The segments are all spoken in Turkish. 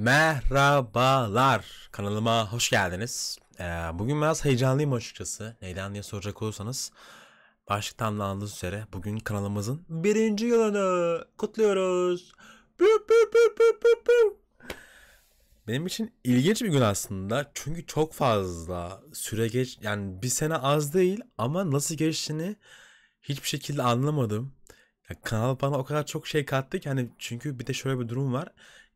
Merhabalar kanalıma hoş geldiniz. Ee, bugün biraz heyecanlıyım açıkçası. Neyden diye soracak olursanız başlıktan da anladığınız üzere bugün kanalımızın birinci yılını kutluyoruz. Benim için ilginç bir gün aslında çünkü çok fazla süre geç yani bir sene az değil ama nasıl geçtiğini hiçbir şekilde anlamadım. kanal bana o kadar çok şey kattı ki hani çünkü bir de şöyle bir durum var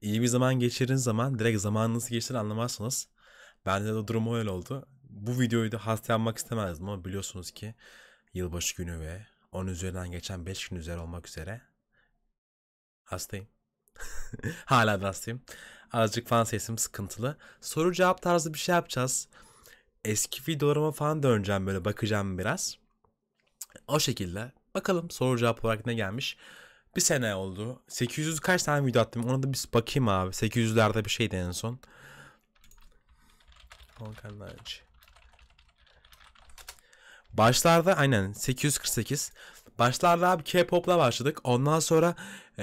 iyi bir zaman geçirin zaman direkt zamanınızı geçtiğini anlamazsınız. Bende de durum öyle oldu. Bu videoyu da hasta yapmak istemezdim ama biliyorsunuz ki yılbaşı günü ve 10 üzerinden geçen 5 gün üzeri olmak üzere hastayım. Hala da hastayım. Azıcık fan sesim sıkıntılı. Soru cevap tarzı bir şey yapacağız. Eski videolarıma falan döneceğim böyle bakacağım biraz. O şekilde. Bakalım soru cevap olarak ne gelmiş bir sene oldu. 800 kaç tane video attım? Ona da bir bakayım abi. 800'lerde bir şeydi en son. Volkan Launch. Başlarda aynen 848. Başlarda abi K-pop'la başladık. Ondan sonra e,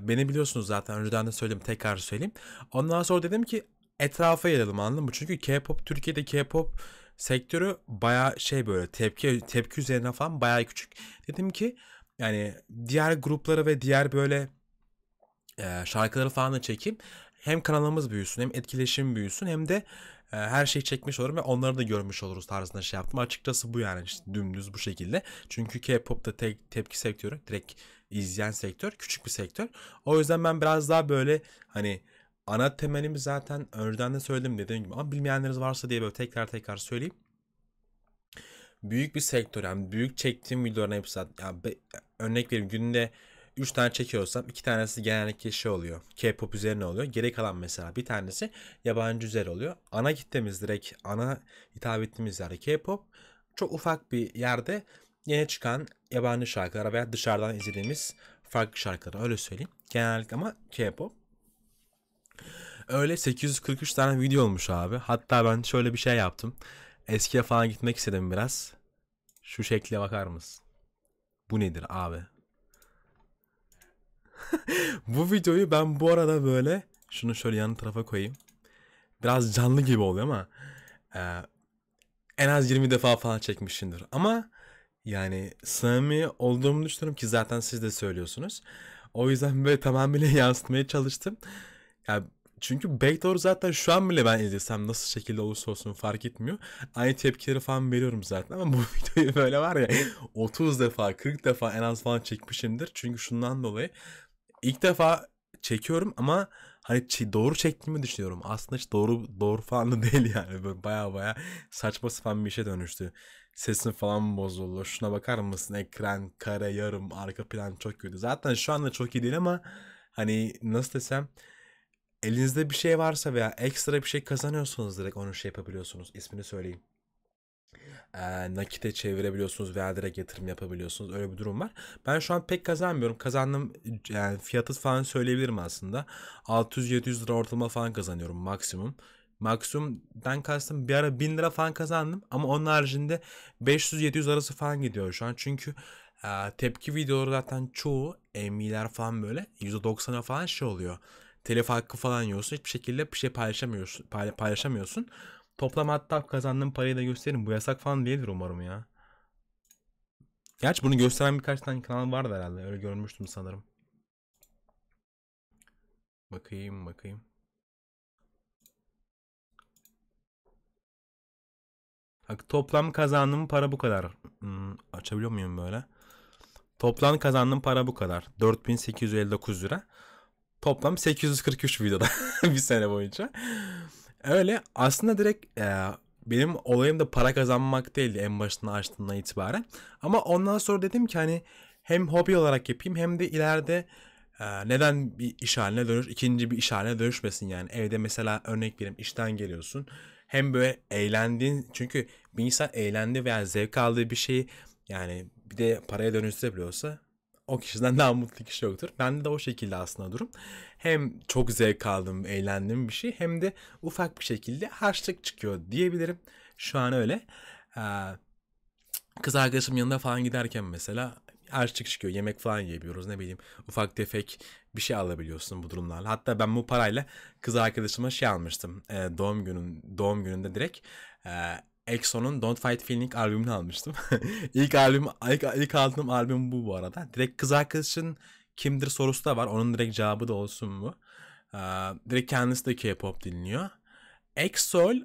beni biliyorsunuz zaten önceden de söyleyeyim tekrar söyleyeyim. Ondan sonra dedim ki etrafa yayalım anladın mı? Çünkü K-pop Türkiye'de K-pop sektörü baya şey böyle tepki tepki üzerine falan baya küçük. Dedim ki yani diğer grupları ve diğer böyle e, şarkıları falan da çekeyim. Hem kanalımız büyüsün hem etkileşim büyüsün hem de e, her şeyi çekmiş olurum ve onları da görmüş oluruz tarzında şey yaptım. Açıkçası bu yani işte dümdüz bu şekilde. Çünkü K-pop'ta te- tepki sektörü direkt izleyen sektör küçük bir sektör. O yüzden ben biraz daha böyle hani ana temelimi zaten önceden de söyledim dediğim gibi ama bilmeyenleriniz varsa diye böyle tekrar tekrar söyleyeyim. Büyük bir sektör yani büyük çektiğim videoların hepsi yani örnek vereyim günde 3 tane çekiyorsam 2 tanesi genellikle şey oluyor. K-pop üzerine oluyor. Geri kalan mesela bir tanesi yabancı üzeri oluyor. Ana kitlemiz direkt ana hitap ettiğimiz yer K-pop. Çok ufak bir yerde yeni çıkan yabancı şarkılar veya dışarıdan izlediğimiz farklı şarkılar. öyle söyleyeyim. Genellikle ama K-pop. Öyle 843 tane video olmuş abi. Hatta ben şöyle bir şey yaptım. Eskiye falan gitmek istedim biraz. Şu şekle bakar mısın? Bu nedir abi? bu videoyu ben bu arada böyle şunu şöyle yan tarafa koyayım. Biraz canlı gibi oluyor ama e, en az 20 defa falan çekmişimdir. Ama yani samimi olduğumu düşünüyorum ki zaten siz de söylüyorsunuz. O yüzden böyle tamamıyla yansıtmaya çalıştım. Yani çünkü Backdoor zaten şu an bile ben izlesem nasıl şekilde olursa olsun fark etmiyor. Aynı tepkileri falan veriyorum zaten ama bu videoyu böyle var ya 30 defa 40 defa en az falan çekmişimdir. Çünkü şundan dolayı ilk defa çekiyorum ama hani doğru çektiğimi düşünüyorum. Aslında hiç doğru doğru falan da değil yani. Böyle baya baya saçma sapan bir işe dönüştü. Sesin falan bozuldu. Şuna bakar mısın? Ekran, kare, yarım, arka plan çok kötü. Zaten şu anda çok iyi değil ama hani nasıl desem elinizde bir şey varsa veya ekstra bir şey kazanıyorsanız direkt onu şey yapabiliyorsunuz. İsmini söyleyeyim. E, nakite çevirebiliyorsunuz veya direkt yatırım yapabiliyorsunuz. Öyle bir durum var. Ben şu an pek kazanmıyorum. Kazandım yani fiyatı falan söyleyebilirim aslında. 600-700 lira ortalama falan kazanıyorum maksimum. Maksimumdan kastım bir ara 1000 lira falan kazandım ama onun haricinde 500-700 arası falan gidiyor şu an. Çünkü e, tepki videoları zaten çoğu MV'ler falan böyle %90'a falan şey oluyor telif hakkı falan yiyorsun. Hiçbir şekilde bir şey paylaşamıyorsun. paylaşamıyorsun. Toplam hatta kazandığın parayı da gösterin. Bu yasak falan değildir umarım ya. Gerçi bunu gösteren birkaç tane kanal vardı herhalde. Öyle görmüştüm sanırım. Bakayım bakayım. Bak toplam kazandığım para bu kadar. Hmm, açabiliyor muyum böyle? Toplam kazandığım para bu kadar. 4859 lira. Toplam 843 videoda bir sene boyunca. Öyle aslında direkt e, benim olayım da para kazanmak değildi en başından açtığından itibaren. Ama ondan sonra dedim ki hani hem hobi olarak yapayım hem de ileride e, neden bir iş haline dönüş, ikinci bir iş haline dönüşmesin yani. Evde mesela örnek vereyim işten geliyorsun. Hem böyle eğlendiğin çünkü bir insan eğlendi veya zevk aldığı bir şeyi yani bir de paraya dönüştürebiliyorsa o kişiden daha mutlu kişi yoktur. Bende de o şekilde aslında durum. Hem çok zevk aldım, eğlendim bir şey hem de ufak bir şekilde harçlık çıkıyor diyebilirim. Şu an öyle. Ee, kız arkadaşım yanında falan giderken mesela harçlık çıkıyor. Yemek falan yiyebiliyoruz ne bileyim. Ufak tefek bir şey alabiliyorsun bu durumlarla. Hatta ben bu parayla kız arkadaşıma şey almıştım. E, doğum günün doğum gününde direkt e, EXO'nun Don't Fight Feeling albümünü almıştım. İlk albüm ilk, ilk aldığım albüm bu bu arada. Direkt kız arkadaşın kimdir sorusu da var. Onun direkt cevabı da olsun bu. Ee, direkt kendisi de K-pop dinliyor. EXOL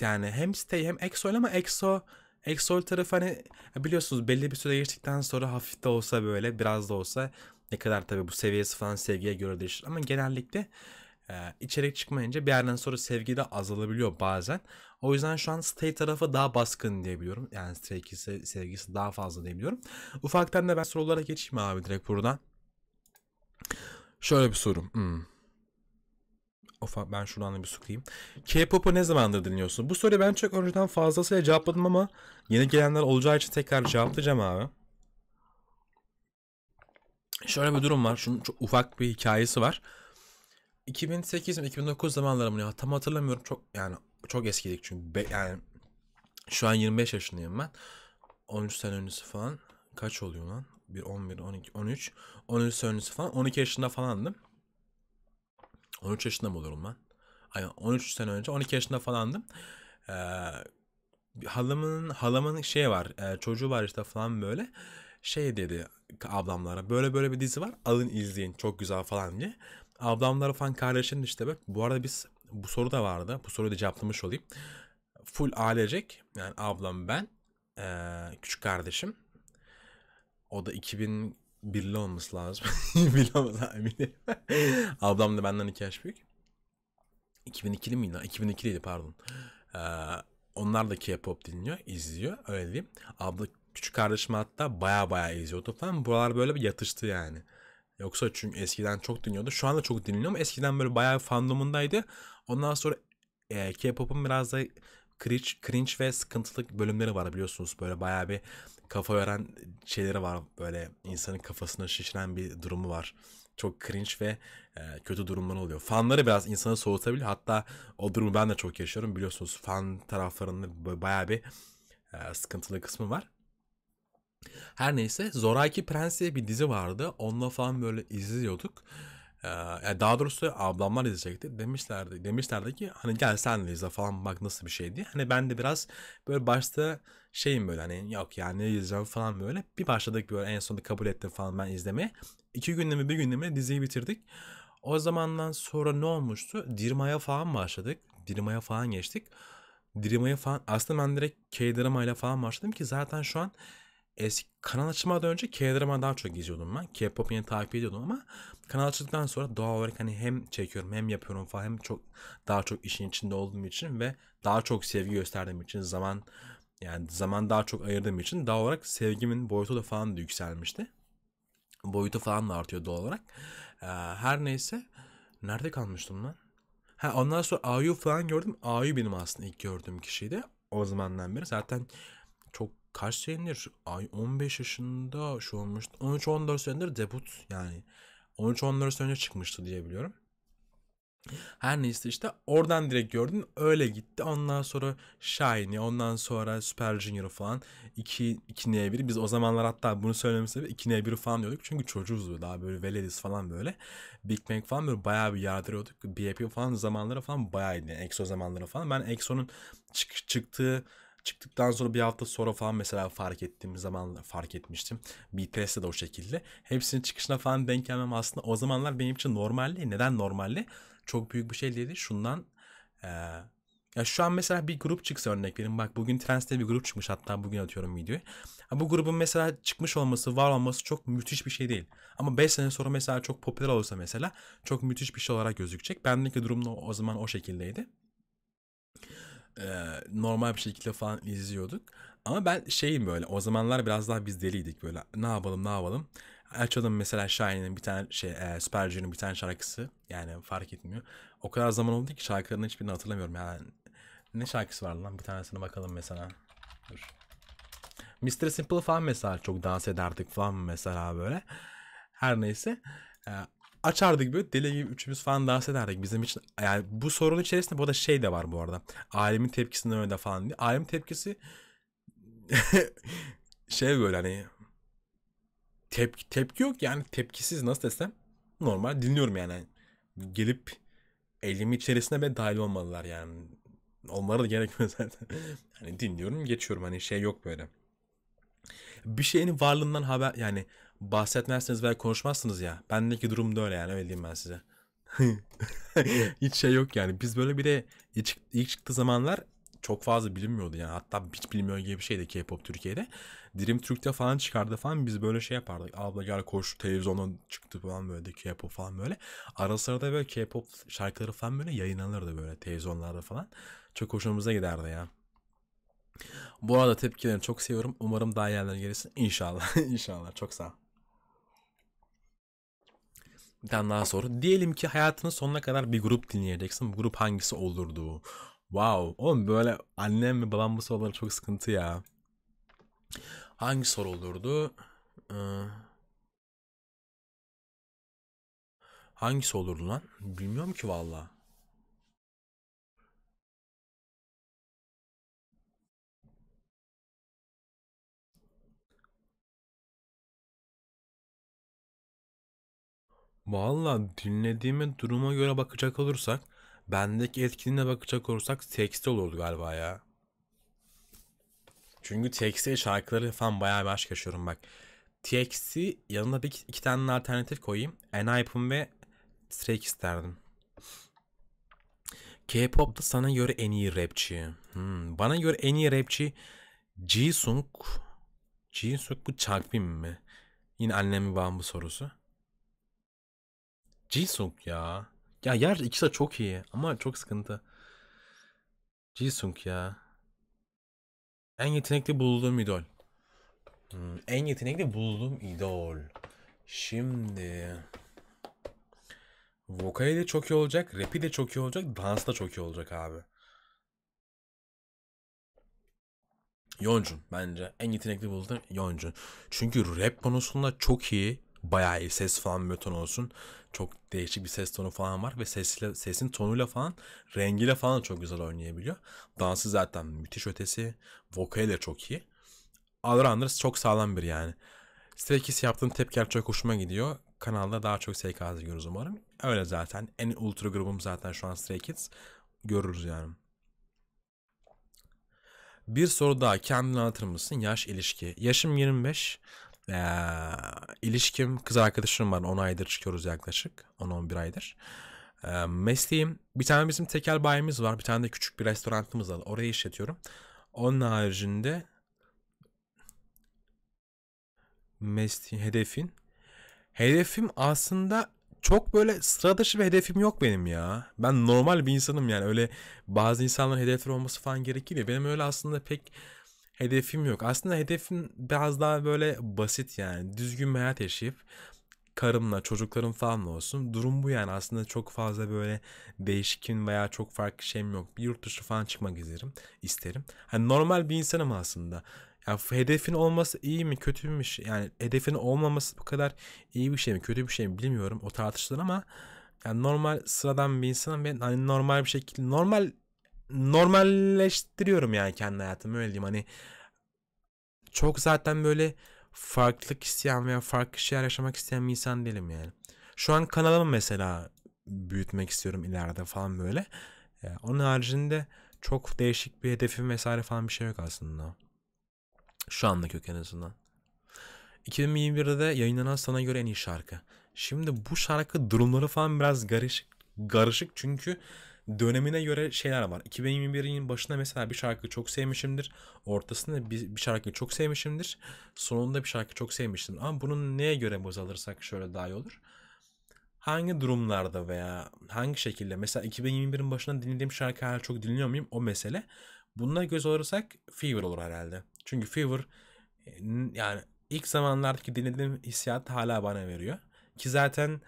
yani hem stay hem EXOL ama EXO EXOL tarafı hani biliyorsunuz belli bir süre geçtikten sonra hafif de olsa böyle biraz da olsa ne kadar tabii bu seviyesi falan sevgiye göre değişir ama genellikle e, içerik çıkmayınca bir yerden sonra sevgi de azalabiliyor bazen. O yüzden şu an Stay tarafı daha baskın diyebiliyorum. Yani Stray Kids'e sevgisi daha fazla diyebiliyorum. Ufaktan da ben sorulara geçeyim abi direkt buradan. Şöyle bir sorum. Hmm. Of ben şuradan da bir sıkayım. K-pop'u ne zamandır dinliyorsun? Bu soruyu ben çok önceden fazlasıyla cevapladım ama yeni gelenler olacağı için tekrar cevaplayacağım abi. Şöyle bir durum var. Şunun çok ufak bir hikayesi var. 2008 mi 2009 zamanları mı ya tam hatırlamıyorum çok yani çok eskidik çünkü Be, yani şu an 25 yaşındayım ben 13 sene öncesi falan kaç oluyor lan bir 11 12 13 13 sene öncesi falan 12 yaşında falandım 13 yaşında mı olurum ben Ay, 13 sene önce 12 yaşında falandım ee, halamın halamın şey var e, çocuğu var işte falan böyle şey dedi ablamlara böyle böyle bir dizi var alın izleyin çok güzel falan diye Ablamlar falan kardeşlerin işte bak. Bu arada biz bu soru da vardı. Bu soruyu da cevaplamış olayım. Full ailecek. Yani ablam ben. Ee, küçük kardeşim. O da 2001'li olması lazım. Bilemez eminim. ablam da benden 2 yaş büyük. 2002'li miydi? 2002'liydi pardon. Ee, onlar da K-pop dinliyor, izliyor. Öyle diyeyim. Abla küçük kardeşim hatta baya baya izliyordu falan. Buralar böyle bir yatıştı yani. Yoksa çünkü eskiden çok dinliyordu. Şu anda çok dinliyorum. eskiden böyle bayağı fandomundaydı. Ondan sonra e, K-pop'un biraz da cringe, cringe ve sıkıntılı bölümleri var biliyorsunuz. Böyle bayağı bir kafa yaran şeyleri var. Böyle insanın kafasına şişiren bir durumu var. Çok cringe ve e, kötü durumlar oluyor. Fanları biraz insanı soğutabilir. Hatta o durumu ben de çok yaşıyorum. Biliyorsunuz fan taraflarında bayağı bir e, sıkıntılı kısmı var. Her neyse Zoraki Prens diye bir dizi vardı. Onunla falan böyle izliyorduk. Ee, daha doğrusu ablamlar izleyecekti. Demişlerdi, demişlerdi ki hani gel sen de izle falan bak nasıl bir şey diye. Hani ben de biraz böyle başta şeyim böyle hani yok yani ne izleyeceğim falan böyle. Bir başladık böyle en sonunda kabul ettim falan ben izlemeye. İki günde mi bir günde mi diziyi bitirdik. O zamandan sonra ne olmuştu? Dirma'ya falan başladık. Dirma'ya falan geçtik. Dirma'ya falan aslında ben direkt K-drama ile falan başladım ki zaten şu an eski kanal açmadan önce K-drama daha çok izliyordum ben. K-pop yeni takip ediyordum ama kanal açtıktan sonra doğal olarak hani hem çekiyorum hem yapıyorum falan hem çok daha çok işin içinde olduğum için ve daha çok sevgi gösterdiğim için zaman yani zaman daha çok ayırdığım için doğal olarak sevgimin boyutu da falan da yükselmişti. Boyutu falan da artıyor doğal olarak. Ee, her neyse nerede kalmıştım ben? Ha ondan sonra AYU falan gördüm. AYU benim aslında ilk gördüğüm kişiydi. O zamandan beri zaten kaç senedir? Ay 15 yaşında şu olmuştu. 13-14 senedir debut yani. 13-14 sene çıkmıştı diye biliyorum. Her neyse işte oradan direkt gördüm. Öyle gitti. Ondan sonra Shiny, ondan sonra Super Junior falan. 2 2 n 1 biz o zamanlar hatta bunu söylememize 2 n 1 falan diyorduk. Çünkü çocuğuzdu daha böyle Veledis falan böyle. Big Bang falan böyle bayağı bir yardırıyorduk. BAP falan zamanları falan bayağı idi. EXO zamanları falan. Ben EXO'nun çık çıktığı çıktıktan sonra bir hafta sonra falan mesela fark ettiğim zaman fark etmiştim. BTS'de de o şekilde. Hepsinin çıkışına falan denk gelmem aslında o zamanlar benim için normaldi. Neden normaldi? Çok büyük bir şey değildi. Şundan e, ya şu an mesela bir grup çıksa örnek vereyim. Bak bugün Trends'te bir grup çıkmış. Hatta bugün atıyorum videoyu. Ha, bu grubun mesela çıkmış olması, var olması çok müthiş bir şey değil. Ama 5 sene sonra mesela çok popüler olursa mesela çok müthiş bir şey olarak gözükecek. Bendeki durum o zaman o şekildeydi e, normal bir şekilde falan izliyorduk. Ama ben şeyim böyle o zamanlar biraz daha biz deliydik böyle ne yapalım ne yapalım. Açalım mesela Şahin'in bir tane şey e, Süper Junior'ın bir tane şarkısı yani fark etmiyor. O kadar zaman oldu ki şarkılarının hiçbirini hatırlamıyorum yani. Ne şarkısı var lan bir tanesine bakalım mesela. Dur. Mr. Simple falan mesela çok dans ederdik falan mesela böyle. Her neyse. E, açardık böyle deli gibi üçümüz falan dans ederdik. Bizim için yani bu sorunun içerisinde bu da şey de var bu arada. Alemin tepkisinden öyle falan diye. Alem tepkisi şey böyle hani tep tepki yok yani tepkisiz nasıl desem normal dinliyorum yani. Hani gelip elimi içerisine ben dahil olmalılar yani. Onlara da gerekmiyor zaten. yani dinliyorum geçiyorum hani şey yok böyle. Bir şeyin varlığından haber yani bahsetmezsiniz veya konuşmazsınız ya. Bendeki durum da öyle yani öyle diyeyim ben size. Hiç şey yok yani. Biz böyle bir de ilk, çıktığı zamanlar çok fazla bilinmiyordu yani. Hatta hiç bilmiyor gibi bir şeydi K-pop Türkiye'de. Dream Türk'te falan çıkardı falan biz böyle şey yapardık. Abla gel koş televizyondan çıktı falan böyle K-pop falan böyle. Ara sıra böyle K-pop şarkıları falan böyle yayınlanırdı böyle televizyonlarda falan. Çok hoşumuza giderdi ya. Bu arada tepkilerini çok seviyorum. Umarım daha yerler gelirsin. İnşallah. İnşallah. Çok sağ ol tane daha sonra Diyelim ki hayatının sonuna kadar bir grup dinleyeceksin. Bu grup hangisi olurdu? Wow. Oğlum böyle annem ve babam bu soruları çok sıkıntı ya. Hangi soru olurdu? Ee, hangisi olurdu lan? Bilmiyorum ki valla. Valla dinlediğime duruma göre bakacak olursak bendeki etkinliğine bakacak olursak tekste olurdu galiba ya. Çünkü tekste şarkıları falan bayağı bir aşk yaşıyorum bak. TX'i yanına bir iki tane alternatif koyayım. Enipe'ın ve Strake isterdim. K-pop'ta sana göre en iyi rapçi. Hmm, bana göre en iyi rapçi Jisung. Jisung bu Chakbin mi? Yine annemi babam bu sorusu. Jisung ya. Ya yer ikisi de çok iyi ama çok sıkıntı. Jisung ya. En yetenekli bulduğum idol. Hmm, en yetenekli bulduğum idol. Şimdi vokali de çok iyi olacak, rapi de çok iyi olacak, dans da çok iyi olacak abi. Yoncun bence en yetenekli bulduğum Yoncun. Çünkü rap konusunda çok iyi bayağı iyi ses falan möton olsun. Çok değişik bir ses tonu falan var ve sesle, sesin tonuyla falan rengiyle falan çok güzel oynayabiliyor. Dansı zaten müthiş ötesi. Vokali de çok iyi. Allrounders çok sağlam bir yani. Stray yaptığın tepkiler çok hoşuma gidiyor. Kanalda daha çok SKZ görürüz umarım. Öyle zaten. En ultra grubum zaten şu an Stray Kids. Görürüz yani. Bir soru daha. Kendini anlatır mısın? Yaş ilişki. Yaşım 25 e, ilişkim kız arkadaşım var 10 aydır çıkıyoruz yaklaşık 10-11 aydır. E, mesleğim bir tane bizim tekel bayimiz var bir tane de küçük bir restoranımız var orayı işletiyorum. Onun haricinde mesleğin hedefin hedefim aslında çok böyle sıra dışı bir hedefim yok benim ya. Ben normal bir insanım yani öyle bazı insanların hedefleri olması falan gerekir ya. Benim öyle aslında pek hedefim yok. Aslında hedefim biraz daha böyle basit yani. Düzgün bir hayat yaşayıp karımla çocuklarım falan olsun. Durum bu yani aslında çok fazla böyle değişkin veya çok farklı şeyim yok. Bir yurt dışı falan çıkmak isterim. isterim. Hani normal bir insanım aslında. Ya hedefin olması iyi mi kötü mü? Yani hedefin olmaması bu kadar iyi bir şey mi kötü bir şey mi bilmiyorum o tartışılır ama yani normal sıradan bir insanım ben. hani normal bir şekilde normal normalleştiriyorum yani kendi hayatımı öyle diyeyim hani çok zaten böyle farklılık isteyen veya farklı şeyler yaşamak isteyen bir insan değilim yani. Şu an kanalımı mesela büyütmek istiyorum ileride falan böyle. Ee, onun haricinde çok değişik bir hedefim vesaire falan bir şey yok aslında. Şu anda kök en azından. 2021'de yayınlanan sana göre en iyi şarkı. Şimdi bu şarkı durumları falan biraz garışık. Garışık çünkü dönemine göre şeyler var. 2021'in başında mesela bir şarkı çok sevmişimdir. Ortasında bir, bir şarkı çok sevmişimdir. Sonunda bir şarkı çok sevmiştim. Ama bunun neye göre boz alırsak şöyle daha iyi olur. Hangi durumlarda veya hangi şekilde mesela 2021'in başında dinlediğim şarkı hala çok dinliyor muyum o mesele. Bunlara göz alırsak Fever olur herhalde. Çünkü Fever e, yani ilk zamanlardaki dinlediğim hissiyatı hala bana veriyor. Ki zaten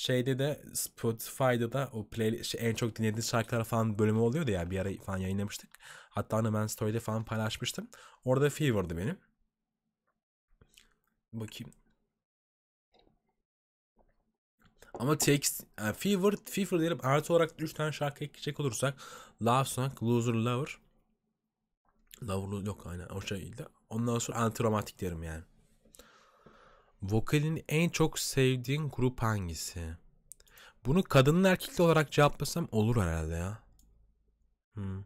şeyde de Spotify'da da o play, şey, en çok dinlediğiniz şarkılar falan bölümü oluyordu ya bir ara falan yayınlamıştık. Hatta onu ben story'de falan paylaşmıştım. Orada Fever'dı benim. Bakayım. Ama text yani e, Fever, Fever diyelim artı olarak 3 tane şarkı ekleyecek olursak Love Song, Loser Lover. Lover yok aynen o şekilde. Ondan sonra Antiromantik derim yani. Vokalin en çok sevdiğin grup hangisi? Bunu kadının erkekli olarak cevaplasam olur herhalde ya. Hmm.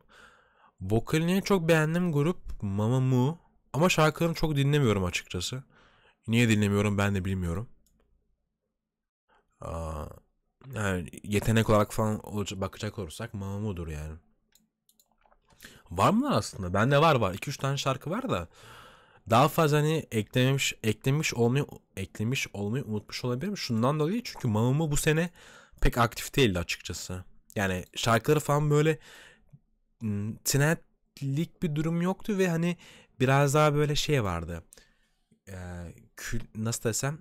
Vokalini en çok beğendiğim grup Mamamoo. Ama şarkılarını çok dinlemiyorum açıkçası. Niye dinlemiyorum ben de bilmiyorum. Aa, yani yetenek olarak falan bakacak olursak Mamamoo'dur yani. Var mılar aslında? Bende var var. 2-3 tane şarkı var da daha fazla hani eklemiş eklemiş olmayı eklemiş olmayı unutmuş olabilirim. Şundan dolayı çünkü Mama bu sene pek aktif değildi açıkçası. Yani şarkıları falan böyle tinetlik bir durum yoktu ve hani biraz daha böyle şey vardı. E, kül, nasıl desem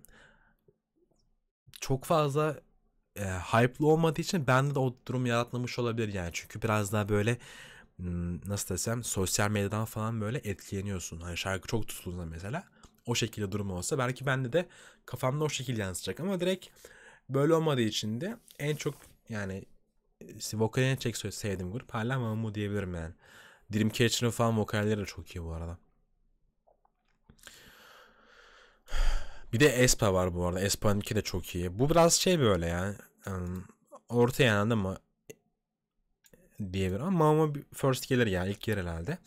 çok fazla e, hype'lı olmadığı için bende de o durum yaratmamış olabilir yani. Çünkü biraz daha böyle nasıl desem sosyal medyadan falan böyle etkileniyorsun. Hani şarkı çok tutulduğunda mesela o şekilde durum olsa belki bende de kafamda o şekilde yansıtacak ama direkt böyle olmadığı için de en çok yani e, vokalini çek sevdiğim grup hala Mamamoo diyebilirim yani. Dreamcatcher'ın falan vokalleri de çok iyi bu arada. Bir de Espa var bu arada. Espa'nınki de çok iyi. Bu biraz şey böyle yani. Orta yani anladın mı? diyebilirim ama Mama first gelir ya ilk gelir herhalde.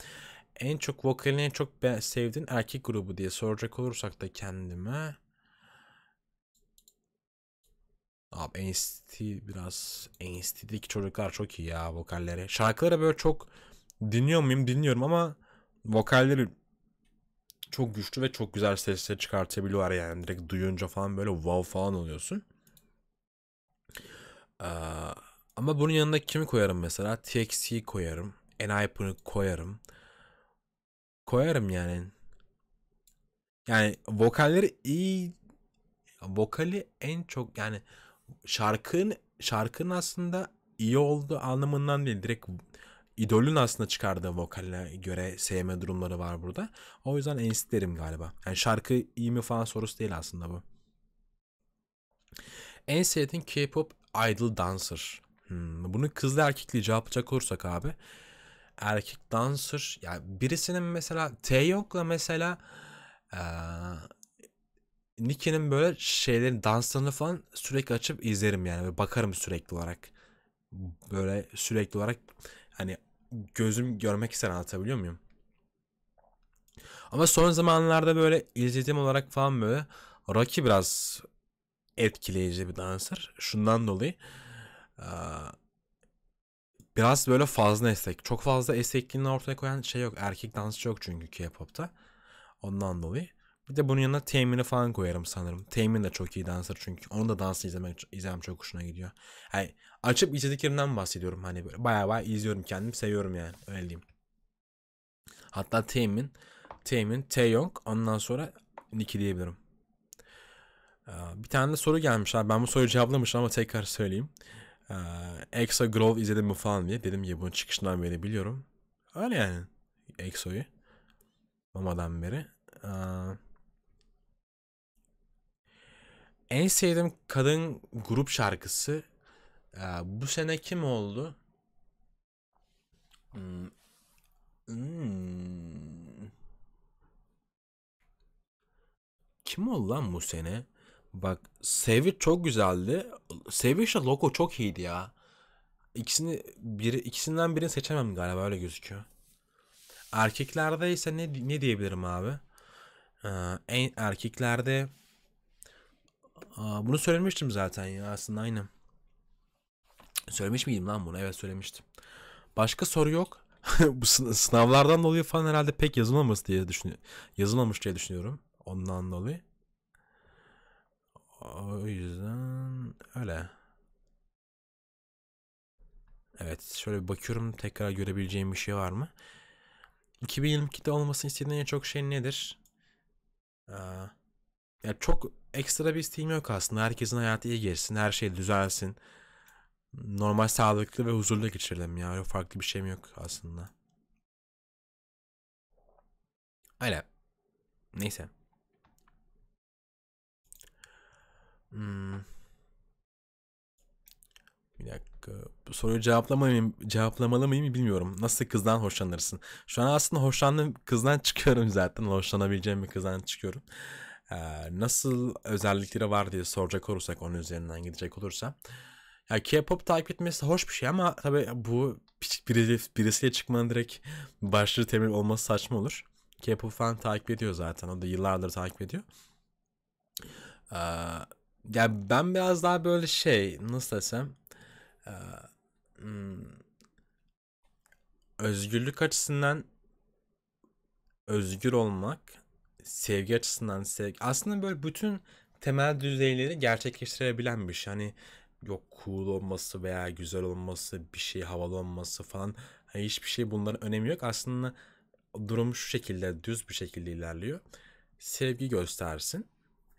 En çok vokalini en çok sevdiğin erkek grubu diye soracak olursak da kendime Abi NCT biraz NCT'deki çocuklar çok iyi ya vokalleri. Şarkıları böyle çok dinliyor muyum dinliyorum ama vokalleri çok güçlü ve çok güzel sesler çıkartabiliyorlar yani. Direkt duyunca falan böyle wow falan oluyorsun. Ee, ama bunun yanında kimi koyarım mesela? TXT koyarım. Enhypen'ı koyarım. Koyarım yani. Yani vokalleri iyi vokali en çok yani şarkının şarkının aslında iyi olduğu anlamından değil direkt idolün aslında çıkardığı vokaline göre sevme durumları var burada. O yüzden en isterim galiba. Yani şarkı iyi mi falan sorusu değil aslında bu. En sevdiğin K-pop idol dancer. Hmm, bunu kızla erkekli cevaplayacak olursak abi. Erkek dancer yani birisinin mesela T yokla mesela ee, Nicky'nin böyle şeylerin danslarını falan sürekli açıp izlerim yani ve bakarım sürekli olarak. Böyle sürekli olarak hani gözüm görmek ister anlatabiliyor muyum? Ama son zamanlarda böyle izlediğim olarak falan böyle Rocky biraz etkileyici bir dansır. Şundan dolayı ee, biraz böyle fazla esek Çok fazla esnekliğini ortaya koyan şey yok. Erkek dansçı yok çünkü K-pop'ta. Ondan dolayı. Bir de bunun yanına Taemin'i falan koyarım sanırım. Taemin de çok iyi dansır çünkü. Onun da dansını izlemek, izlemem çok hoşuna gidiyor. Yani açıp izlediklerinden bahsediyorum. Hani böyle baya baya izliyorum kendimi. Seviyorum yani. Öyle diyeyim. Hatta Taemin, Taemin, Taeyong ondan sonra Nicki diyebilirim. Ee, bir tane de soru gelmiş abi. Ben bu soruyu cevaplamışım ama tekrar söyleyeyim. Ee, Exo Grove izledim mi falan diye. Dedim ki bunun çıkışından beri biliyorum. Öyle yani. Exo'yu. Mamadan beri. Ee, en sevdiğim kadın grup şarkısı ee, bu sene kim oldu? Hmm. hmm. Kim oldu lan bu sene? Bak Savage çok güzeldi. Savage'la Loco çok iyiydi ya. İkisini biri ikisinden birini seçemem galiba öyle gözüküyor. Erkeklerde ise ne ne diyebilirim abi? Ee, en erkeklerde Aa, bunu söylemiştim zaten ya aslında aynı. Söylemiş miydim lan bunu? Evet söylemiştim. Başka soru yok. Bu sınavlardan dolayı falan herhalde pek yazılmamış diye düşünüyorum. Yazılmamış diye düşünüyorum. Ondan dolayı. O yüzden öyle. Evet şöyle bir bakıyorum tekrar görebileceğim bir şey var mı? 2022'de olmasını istediğin en çok şey nedir? Ee, yani çok ekstra bir isteğim yok aslında. Herkesin hayatı iyi gelsin, her şey düzelsin. Normal sağlıklı ve huzurlu geçirelim ya. Farklı bir şeyim yok aslında. Öyle. Neyse. Hmm. Bir dakika. Bu soruyu cevaplamayayım, cevaplamalı mıyım bilmiyorum. Nasıl kızdan hoşlanırsın? Şu an aslında hoşlandığım kızdan çıkıyorum zaten. Hoşlanabileceğim bir kızdan çıkıyorum. Ee, nasıl özellikleri var diye soracak olursak onun üzerinden gidecek olursa. Ya K-pop takip etmesi hoş bir şey ama tabii bu birisi, birisiyle çıkmanın direkt başlı temel olması saçma olur. K-pop falan takip ediyor zaten. O da yıllardır takip ediyor. Ee, ya ben biraz daha böyle şey nasıl desem hmm, özgürlük açısından özgür olmak, sevgi açısından sevgi. Aslında böyle bütün temel düzeyleri gerçekleştirebilen bir şey. Hani yok cool olması veya güzel olması, bir şey havalı olması falan. Hani hiçbir şey bunların önemi yok. Aslında durum şu şekilde düz bir şekilde ilerliyor. Sevgi göstersin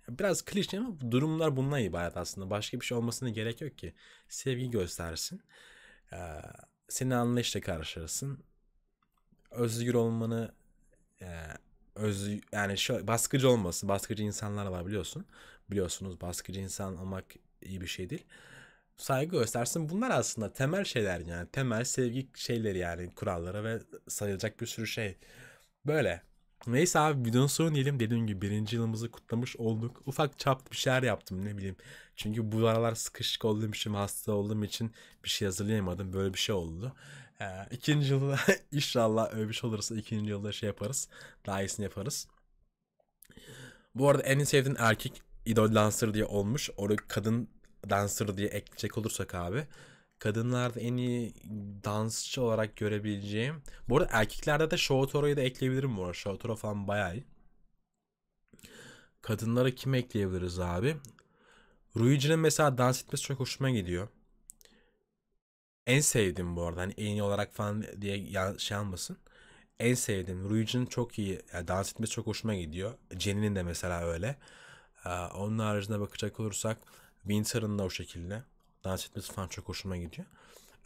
biraz klişe ama durumlar bundan ibaret aslında. Başka bir şey olmasına gerek yok ki. Sevgi göstersin. Ee, seni anlayışla karşılasın. Özgür olmanı e, öz yani şöyle, baskıcı olması. Baskıcı insanlar var biliyorsun. Biliyorsunuz baskıcı insan olmak iyi bir şey değil. Saygı göstersin. Bunlar aslında temel şeyler yani. Temel sevgi şeyleri yani kurallara ve sayılacak bir sürü şey. Böyle. Neyse abi videonun sonu diyelim. Dediğim gibi birinci yılımızı kutlamış olduk. Ufak çap bir şeyler yaptım ne bileyim. Çünkü bu aralar sıkışık olduğum için hasta olduğum için bir şey hazırlayamadım. Böyle bir şey oldu. Ee, ikinci yılda inşallah öyle bir şey olursa ikinci yılda şey yaparız. Daha iyisini yaparız. Bu arada en sevdiğin erkek idol dancer diye olmuş. Orada kadın dancer diye ekleyecek olursak abi kadınlarda en iyi dansçı olarak görebileceğim. Bu arada erkeklerde de Shoutoro'yu da ekleyebilirim bu arada. Shoutoro falan bayağı iyi. Kadınlara kim ekleyebiliriz abi? Ruigi'nin mesela dans etmesi çok hoşuma gidiyor. En sevdiğim bu arada. Hani en iyi olarak falan diye şey almasın. En sevdiğim. Ruigi'nin çok iyi. Yani dans etmesi çok hoşuma gidiyor. Jenny'nin de mesela öyle. Ee, onun haricinde bakacak olursak Winter'ın da o şekilde dans etmesi falan çok hoşuma gidiyor.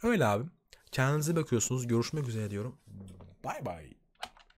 Öyle abim. Kendinize bakıyorsunuz. Görüşmek üzere diyorum. Bay bay.